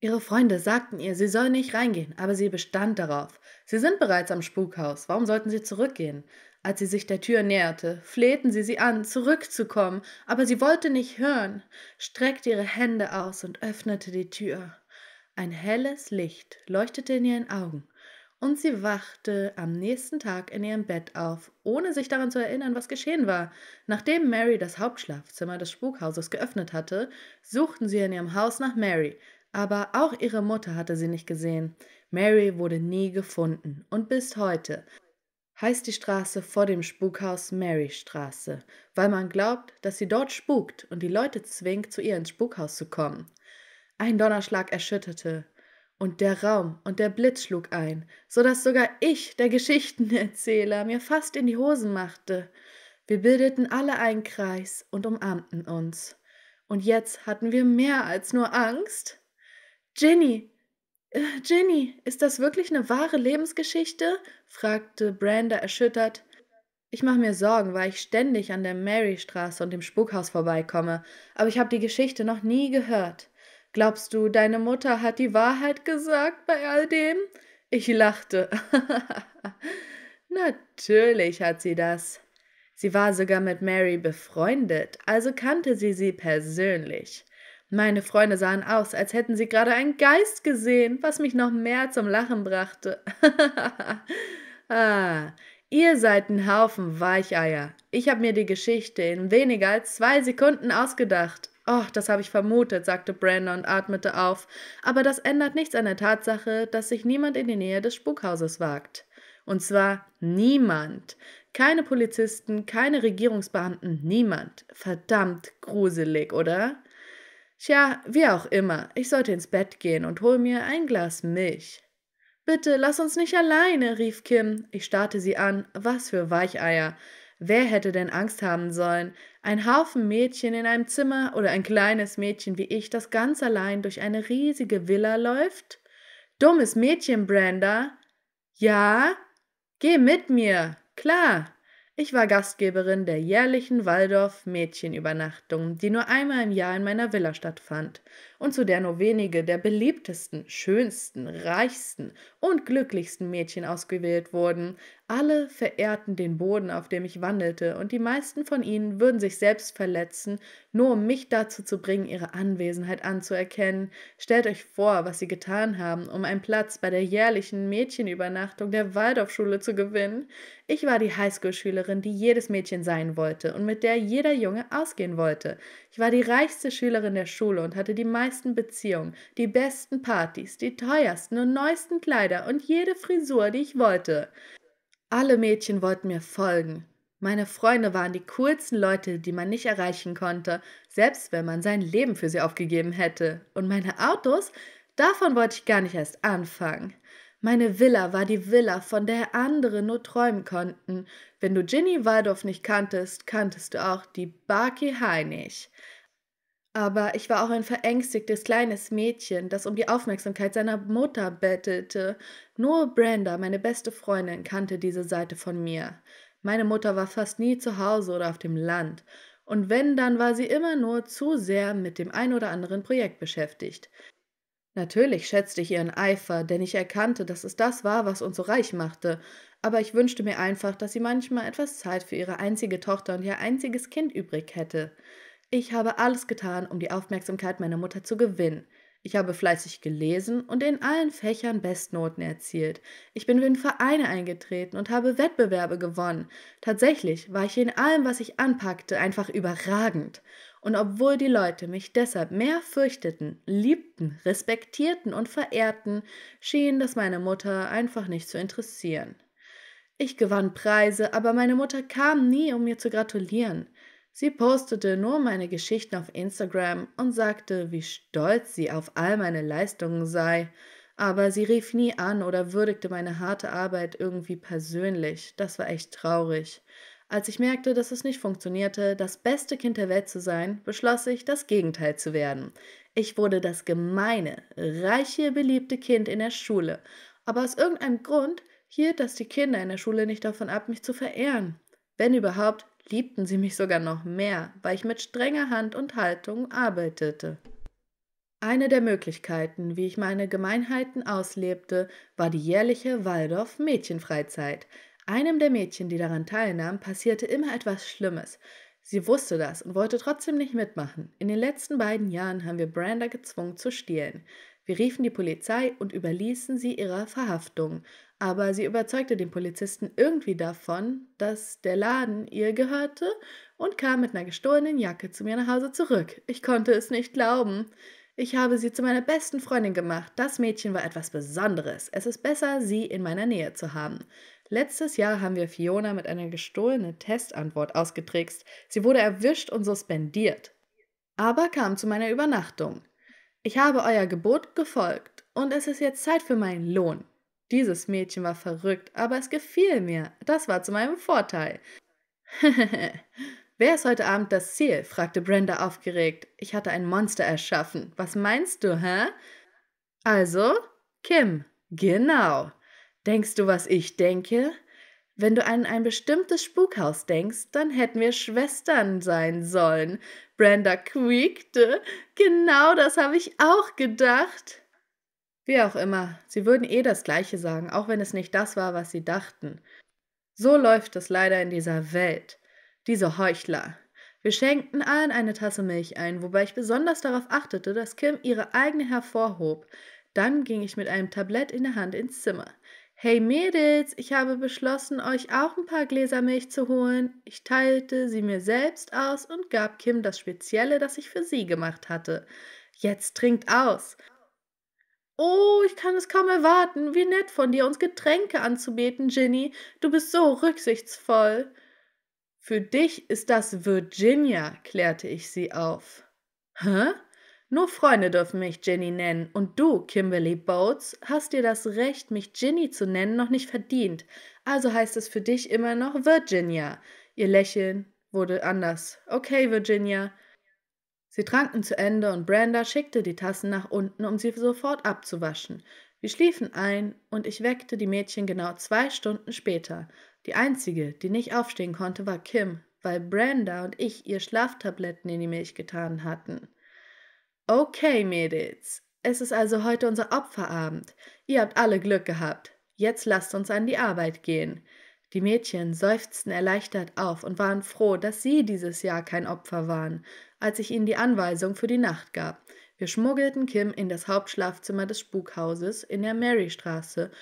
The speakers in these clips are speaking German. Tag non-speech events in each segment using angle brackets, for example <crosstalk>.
Ihre Freunde sagten ihr, sie soll nicht reingehen, aber sie bestand darauf. Sie sind bereits am Spukhaus, warum sollten sie zurückgehen? Als sie sich der Tür näherte, flehten sie sie an, zurückzukommen, aber sie wollte nicht hören, streckte ihre Hände aus und öffnete die Tür. Ein helles Licht leuchtete in ihren Augen, und sie wachte am nächsten Tag in ihrem Bett auf, ohne sich daran zu erinnern, was geschehen war. Nachdem Mary das Hauptschlafzimmer des Spukhauses geöffnet hatte, suchten sie in ihrem Haus nach Mary, aber auch ihre Mutter hatte sie nicht gesehen. Mary wurde nie gefunden und bis heute heißt die Straße vor dem Spukhaus Marystraße, weil man glaubt, dass sie dort spukt und die Leute zwingt, zu ihr ins Spukhaus zu kommen. Ein Donnerschlag erschütterte, und der Raum und der Blitz schlug ein, so dass sogar ich, der Geschichtenerzähler, mir fast in die Hosen machte. Wir bildeten alle einen Kreis und umarmten uns. Und jetzt hatten wir mehr als nur Angst. Ginny, äh, Ginny, ist das wirklich eine wahre Lebensgeschichte? fragte Branda erschüttert. Ich mache mir Sorgen, weil ich ständig an der Marystraße und dem Spukhaus vorbeikomme, aber ich habe die Geschichte noch nie gehört. Glaubst du, deine Mutter hat die Wahrheit gesagt bei all dem? Ich lachte. <laughs> Natürlich hat sie das. Sie war sogar mit Mary befreundet, also kannte sie sie persönlich. Meine Freunde sahen aus, als hätten sie gerade einen Geist gesehen, was mich noch mehr zum Lachen brachte. <laughs> ah, ihr seid ein Haufen Weicheier. Ich habe mir die Geschichte in weniger als zwei Sekunden ausgedacht. Och, das habe ich vermutet, sagte Brandon und atmete auf, aber das ändert nichts an der Tatsache, dass sich niemand in die Nähe des Spukhauses wagt. Und zwar niemand. Keine Polizisten, keine Regierungsbeamten, niemand. Verdammt gruselig, oder? Tja, wie auch immer, ich sollte ins Bett gehen und hol mir ein Glas Milch. Bitte, lass uns nicht alleine, rief Kim. Ich starrte sie an. Was für Weicheier. Wer hätte denn Angst haben sollen? Ein Haufen Mädchen in einem Zimmer oder ein kleines Mädchen wie ich, das ganz allein durch eine riesige Villa läuft? Dummes Mädchen, Brenda. Ja? Geh mit mir. Klar. Ich war Gastgeberin der jährlichen Waldorf Mädchenübernachtung, die nur einmal im Jahr in meiner Villa stattfand und zu der nur wenige der beliebtesten, schönsten, reichsten und glücklichsten Mädchen ausgewählt wurden, alle verehrten den Boden, auf dem ich wandelte, und die meisten von ihnen würden sich selbst verletzen, nur um mich dazu zu bringen, ihre Anwesenheit anzuerkennen. Stellt euch vor, was sie getan haben, um einen Platz bei der jährlichen Mädchenübernachtung der Waldorfschule zu gewinnen. Ich war die Highschool-Schülerin, die jedes Mädchen sein wollte und mit der jeder Junge ausgehen wollte. Ich war die reichste Schülerin der Schule und hatte die meisten Beziehungen, die besten Partys, die teuersten und neuesten Kleider und jede Frisur, die ich wollte. Alle Mädchen wollten mir folgen. Meine Freunde waren die coolsten Leute, die man nicht erreichen konnte, selbst wenn man sein Leben für sie aufgegeben hätte. Und meine Autos, davon wollte ich gar nicht erst anfangen. Meine Villa war die Villa, von der andere nur träumen konnten. Wenn du Ginny Waldorf nicht kanntest, kanntest du auch die Barky High Aber ich war auch ein verängstigtes kleines Mädchen, das um die Aufmerksamkeit seiner Mutter bettelte. Nur Brenda, meine beste Freundin, kannte diese Seite von mir. Meine Mutter war fast nie zu Hause oder auf dem Land. Und wenn, dann war sie immer nur zu sehr mit dem ein oder anderen Projekt beschäftigt. Natürlich schätzte ich ihren Eifer, denn ich erkannte, dass es das war, was uns so reich machte, aber ich wünschte mir einfach, dass sie manchmal etwas Zeit für ihre einzige Tochter und ihr einziges Kind übrig hätte. Ich habe alles getan, um die Aufmerksamkeit meiner Mutter zu gewinnen. Ich habe fleißig gelesen und in allen Fächern Bestnoten erzielt. Ich bin in Vereine eingetreten und habe Wettbewerbe gewonnen. Tatsächlich war ich in allem, was ich anpackte, einfach überragend. Und obwohl die Leute mich deshalb mehr fürchteten, liebten, respektierten und verehrten, schien das meine Mutter einfach nicht zu interessieren. Ich gewann Preise, aber meine Mutter kam nie, um mir zu gratulieren. Sie postete nur meine Geschichten auf Instagram und sagte, wie stolz sie auf all meine Leistungen sei, aber sie rief nie an oder würdigte meine harte Arbeit irgendwie persönlich. Das war echt traurig. Als ich merkte, dass es nicht funktionierte, das beste Kind der Welt zu sein, beschloss ich, das Gegenteil zu werden. Ich wurde das gemeine, reiche, beliebte Kind in der Schule. Aber aus irgendeinem Grund hielt das die Kinder in der Schule nicht davon ab, mich zu verehren. Wenn überhaupt, liebten sie mich sogar noch mehr, weil ich mit strenger Hand und Haltung arbeitete. Eine der Möglichkeiten, wie ich meine Gemeinheiten auslebte, war die jährliche Waldorf Mädchenfreizeit. Einem der Mädchen, die daran teilnahm, passierte immer etwas Schlimmes. Sie wusste das und wollte trotzdem nicht mitmachen. In den letzten beiden Jahren haben wir Branda gezwungen zu stehlen. Wir riefen die Polizei und überließen sie ihrer Verhaftung, aber sie überzeugte den Polizisten irgendwie davon, dass der Laden ihr gehörte und kam mit einer gestohlenen Jacke zu mir nach Hause zurück. Ich konnte es nicht glauben. Ich habe sie zu meiner besten Freundin gemacht. Das Mädchen war etwas Besonderes. Es ist besser, sie in meiner Nähe zu haben. Letztes Jahr haben wir Fiona mit einer gestohlenen Testantwort ausgetrickst. Sie wurde erwischt und suspendiert. Aber kam zu meiner Übernachtung. Ich habe euer Gebot gefolgt und es ist jetzt Zeit für meinen Lohn. Dieses Mädchen war verrückt, aber es gefiel mir. Das war zu meinem Vorteil. <laughs> Wer ist heute Abend das Ziel? fragte Brenda aufgeregt. Ich hatte ein Monster erschaffen. Was meinst du, hä? Also, Kim. Genau. Denkst du, was ich denke? Wenn du an ein bestimmtes Spukhaus denkst, dann hätten wir Schwestern sein sollen. Brenda quiekte. Genau das habe ich auch gedacht. Wie auch immer, sie würden eh das Gleiche sagen, auch wenn es nicht das war, was sie dachten. So läuft es leider in dieser Welt. Diese Heuchler. Wir schenkten allen eine Tasse Milch ein, wobei ich besonders darauf achtete, dass Kim ihre eigene hervorhob. Dann ging ich mit einem Tablett in der Hand ins Zimmer. Hey Mädels, ich habe beschlossen, euch auch ein paar Gläser Milch zu holen. Ich teilte sie mir selbst aus und gab Kim das Spezielle, das ich für sie gemacht hatte. Jetzt trinkt aus. Oh, ich kann es kaum erwarten. Wie nett von dir, uns Getränke anzubeten, Ginny. Du bist so rücksichtsvoll. Für dich ist das Virginia, klärte ich sie auf. Hä? Nur Freunde dürfen mich Ginny nennen und du, Kimberly Boats, hast dir das Recht, mich Ginny zu nennen, noch nicht verdient. Also heißt es für dich immer noch Virginia. Ihr Lächeln wurde anders. Okay, Virginia. Sie tranken zu Ende und Brenda schickte die Tassen nach unten, um sie sofort abzuwaschen. Wir schliefen ein und ich weckte die Mädchen genau zwei Stunden später. Die einzige, die nicht aufstehen konnte, war Kim, weil Brenda und ich ihr Schlaftabletten in die Milch getan hatten. Okay, Mädels. Es ist also heute unser Opferabend. Ihr habt alle Glück gehabt. Jetzt lasst uns an die Arbeit gehen. Die Mädchen seufzten erleichtert auf und waren froh, dass sie dieses Jahr kein Opfer waren, als ich ihnen die Anweisung für die Nacht gab. Wir schmuggelten Kim in das Hauptschlafzimmer des Spukhauses in der Marystraße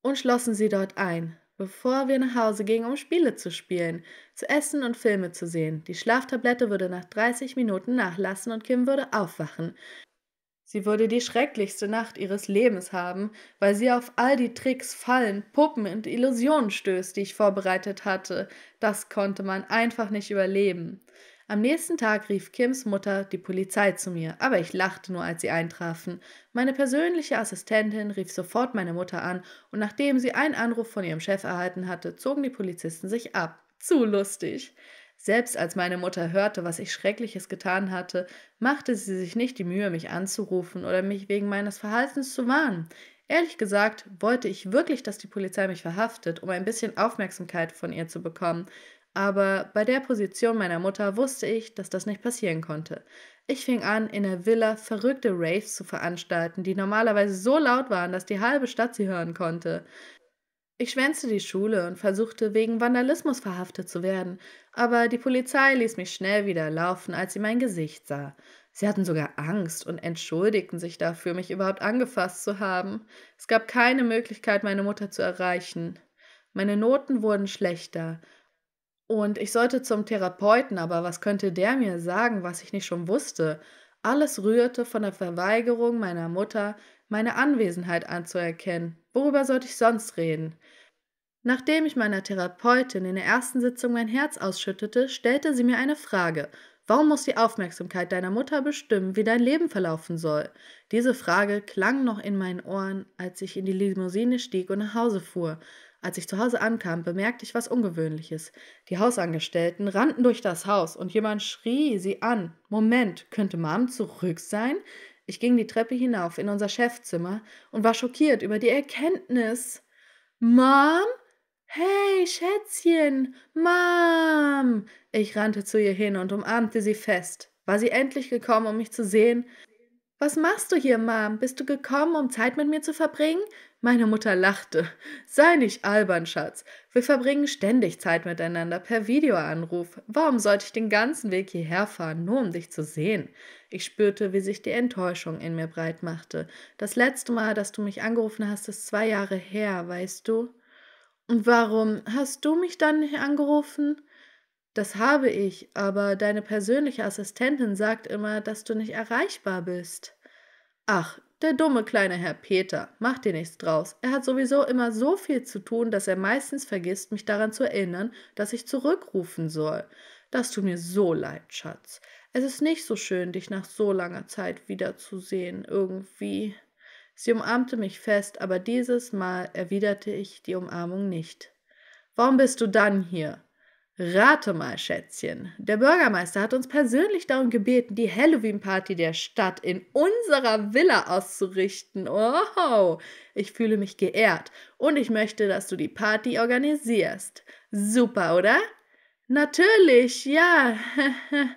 und schlossen sie dort ein, bevor wir nach Hause gingen, um Spiele zu spielen, zu essen und Filme zu sehen. Die Schlaftablette würde nach 30 Minuten nachlassen und Kim würde aufwachen. Sie würde die schrecklichste Nacht ihres Lebens haben, weil sie auf all die Tricks, Fallen, Puppen und Illusionen stößt, die ich vorbereitet hatte. Das konnte man einfach nicht überleben. Am nächsten Tag rief Kims Mutter die Polizei zu mir, aber ich lachte nur, als sie eintrafen. Meine persönliche Assistentin rief sofort meine Mutter an und nachdem sie einen Anruf von ihrem Chef erhalten hatte, zogen die Polizisten sich ab. Zu lustig. Selbst als meine Mutter hörte, was ich Schreckliches getan hatte, machte sie sich nicht die Mühe, mich anzurufen oder mich wegen meines Verhaltens zu warnen. Ehrlich gesagt wollte ich wirklich, dass die Polizei mich verhaftet, um ein bisschen Aufmerksamkeit von ihr zu bekommen. Aber bei der Position meiner Mutter wusste ich, dass das nicht passieren konnte. Ich fing an, in der Villa verrückte Raves zu veranstalten, die normalerweise so laut waren, dass die halbe Stadt sie hören konnte. Ich schwänzte die Schule und versuchte, wegen Vandalismus verhaftet zu werden, aber die Polizei ließ mich schnell wieder laufen, als sie mein Gesicht sah. Sie hatten sogar Angst und entschuldigten sich dafür, mich überhaupt angefasst zu haben. Es gab keine Möglichkeit, meine Mutter zu erreichen. Meine Noten wurden schlechter, und ich sollte zum Therapeuten, aber was könnte der mir sagen, was ich nicht schon wusste? Alles rührte von der Verweigerung meiner Mutter, meine Anwesenheit anzuerkennen. Worüber sollte ich sonst reden? Nachdem ich meiner Therapeutin in der ersten Sitzung mein Herz ausschüttete, stellte sie mir eine Frage. Warum muss die Aufmerksamkeit deiner Mutter bestimmen, wie dein Leben verlaufen soll? Diese Frage klang noch in meinen Ohren, als ich in die Limousine stieg und nach Hause fuhr. Als ich zu Hause ankam, bemerkte ich was Ungewöhnliches. Die Hausangestellten rannten durch das Haus und jemand schrie sie an. Moment, könnte Mom zurück sein? Ich ging die Treppe hinauf in unser Chefzimmer und war schockiert über die Erkenntnis. Mom? Hey, Schätzchen! Mom! Ich rannte zu ihr hin und umarmte sie fest. War sie endlich gekommen, um mich zu sehen? Was machst du hier, Mom? Bist du gekommen, um Zeit mit mir zu verbringen? Meine Mutter lachte. Sei nicht albern, Schatz. Wir verbringen ständig Zeit miteinander per Videoanruf. Warum sollte ich den ganzen Weg hierher fahren, nur um dich zu sehen? Ich spürte, wie sich die Enttäuschung in mir breit machte. Das letzte Mal, dass du mich angerufen hast, ist zwei Jahre her, weißt du? Und warum hast du mich dann nicht angerufen? Das habe ich, aber deine persönliche Assistentin sagt immer, dass du nicht erreichbar bist. Ach, der dumme kleine Herr Peter, mach dir nichts draus. Er hat sowieso immer so viel zu tun, dass er meistens vergisst, mich daran zu erinnern, dass ich zurückrufen soll. Das tut mir so leid, Schatz. Es ist nicht so schön, dich nach so langer Zeit wiederzusehen, irgendwie. Sie umarmte mich fest, aber dieses Mal erwiderte ich die Umarmung nicht. Warum bist du dann hier? Rate mal, Schätzchen. Der Bürgermeister hat uns persönlich darum gebeten, die Halloween-Party der Stadt in unserer Villa auszurichten. Oh, ich fühle mich geehrt und ich möchte, dass du die Party organisierst. Super, oder? Natürlich, ja. <laughs>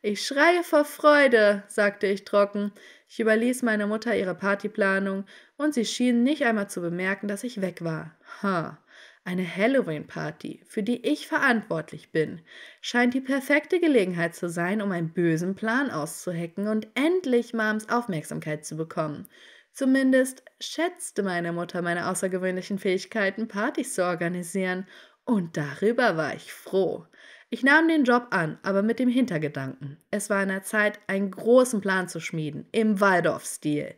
ich schreie vor Freude, sagte ich trocken. Ich überließ meiner Mutter ihre Partyplanung und sie schien nicht einmal zu bemerken, dass ich weg war. Ha. Huh. Eine Halloween-Party, für die ich verantwortlich bin, scheint die perfekte Gelegenheit zu sein, um einen bösen Plan auszuhacken und endlich Mams Aufmerksamkeit zu bekommen. Zumindest schätzte meine Mutter meine außergewöhnlichen Fähigkeiten, Partys zu organisieren, und darüber war ich froh. Ich nahm den Job an, aber mit dem Hintergedanken. Es war an der Zeit, einen großen Plan zu schmieden, im Waldorf-Stil.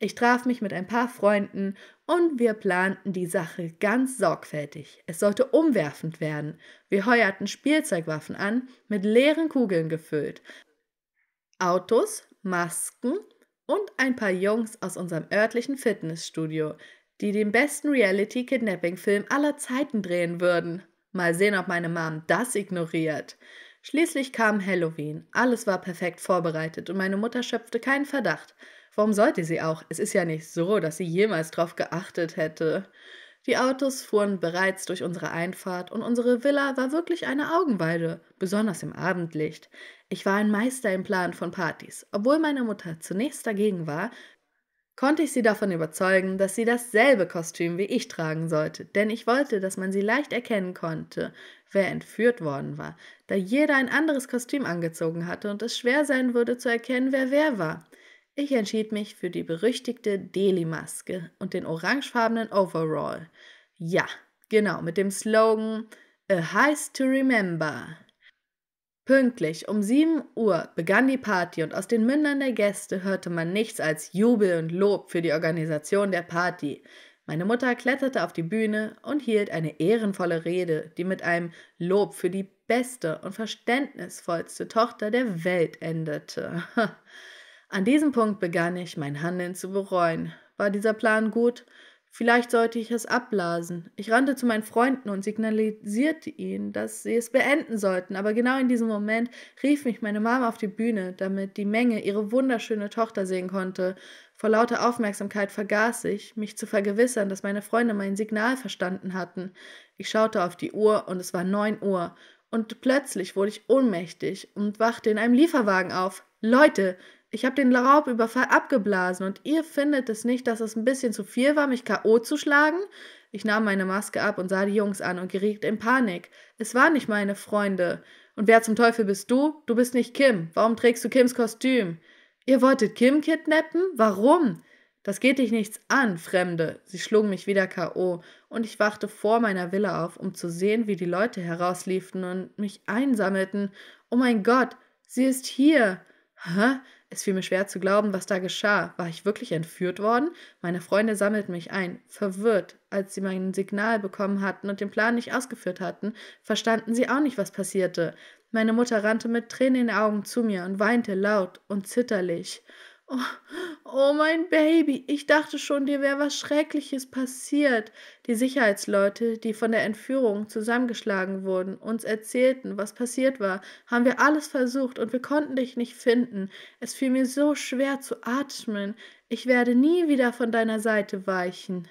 Ich traf mich mit ein paar Freunden und wir planten die Sache ganz sorgfältig. Es sollte umwerfend werden. Wir heuerten Spielzeugwaffen an, mit leeren Kugeln gefüllt. Autos, Masken und ein paar Jungs aus unserem örtlichen Fitnessstudio, die den besten Reality-Kidnapping-Film aller Zeiten drehen würden. Mal sehen, ob meine Mom das ignoriert. Schließlich kam Halloween. Alles war perfekt vorbereitet und meine Mutter schöpfte keinen Verdacht. Warum sollte sie auch? Es ist ja nicht so, dass sie jemals drauf geachtet hätte. Die Autos fuhren bereits durch unsere Einfahrt und unsere Villa war wirklich eine Augenweide, besonders im Abendlicht. Ich war ein Meister im Plan von Partys. Obwohl meine Mutter zunächst dagegen war, konnte ich sie davon überzeugen, dass sie dasselbe Kostüm wie ich tragen sollte, denn ich wollte, dass man sie leicht erkennen konnte, wer entführt worden war, da jeder ein anderes Kostüm angezogen hatte und es schwer sein würde zu erkennen, wer wer war. Ich entschied mich für die berüchtigte Deli-Maske und den orangefarbenen Overall. Ja, genau, mit dem Slogan A Heist to Remember. Pünktlich um 7 Uhr begann die Party und aus den Mündern der Gäste hörte man nichts als Jubel und Lob für die Organisation der Party. Meine Mutter kletterte auf die Bühne und hielt eine ehrenvolle Rede, die mit einem Lob für die beste und verständnisvollste Tochter der Welt endete. <laughs> An diesem Punkt begann ich, mein Handeln zu bereuen. War dieser Plan gut? Vielleicht sollte ich es abblasen. Ich rannte zu meinen Freunden und signalisierte ihnen, dass sie es beenden sollten, aber genau in diesem Moment rief mich meine Mama auf die Bühne, damit die Menge ihre wunderschöne Tochter sehen konnte. Vor lauter Aufmerksamkeit vergaß ich, mich zu vergewissern, dass meine Freunde mein Signal verstanden hatten. Ich schaute auf die Uhr und es war neun Uhr. Und plötzlich wurde ich ohnmächtig und wachte in einem Lieferwagen auf. Leute, ich habe den Raubüberfall abgeblasen und ihr findet es nicht, dass es ein bisschen zu viel war, mich K.O. zu schlagen? Ich nahm meine Maske ab und sah die Jungs an und geriet in Panik. Es waren nicht meine Freunde. Und wer zum Teufel bist du? Du bist nicht Kim. Warum trägst du Kims Kostüm? Ihr wolltet Kim kidnappen? Warum? Das geht dich nichts an, Fremde. Sie schlugen mich wieder K.O. und ich wachte vor meiner Villa auf, um zu sehen, wie die Leute herausliefen und mich einsammelten. Oh mein Gott, sie ist hier. Hä? Es fiel mir schwer zu glauben, was da geschah. War ich wirklich entführt worden? Meine Freunde sammelten mich ein. Verwirrt, als sie mein Signal bekommen hatten und den Plan nicht ausgeführt hatten, verstanden sie auch nicht, was passierte. Meine Mutter rannte mit Tränen in den Augen zu mir und weinte laut und zitterlich. Oh, oh, mein Baby, ich dachte schon, dir wäre was Schreckliches passiert. Die Sicherheitsleute, die von der Entführung zusammengeschlagen wurden, uns erzählten, was passiert war, haben wir alles versucht und wir konnten dich nicht finden. Es fiel mir so schwer zu atmen. Ich werde nie wieder von deiner Seite weichen.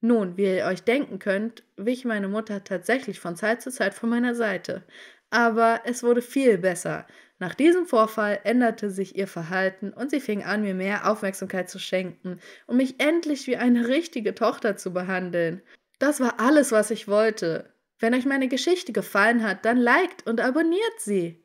Nun, wie ihr euch denken könnt, wich meine Mutter tatsächlich von Zeit zu Zeit von meiner Seite aber es wurde viel besser. Nach diesem Vorfall änderte sich ihr Verhalten und sie fing an, mir mehr Aufmerksamkeit zu schenken und mich endlich wie eine richtige Tochter zu behandeln. Das war alles, was ich wollte. Wenn euch meine Geschichte gefallen hat, dann liked und abonniert sie.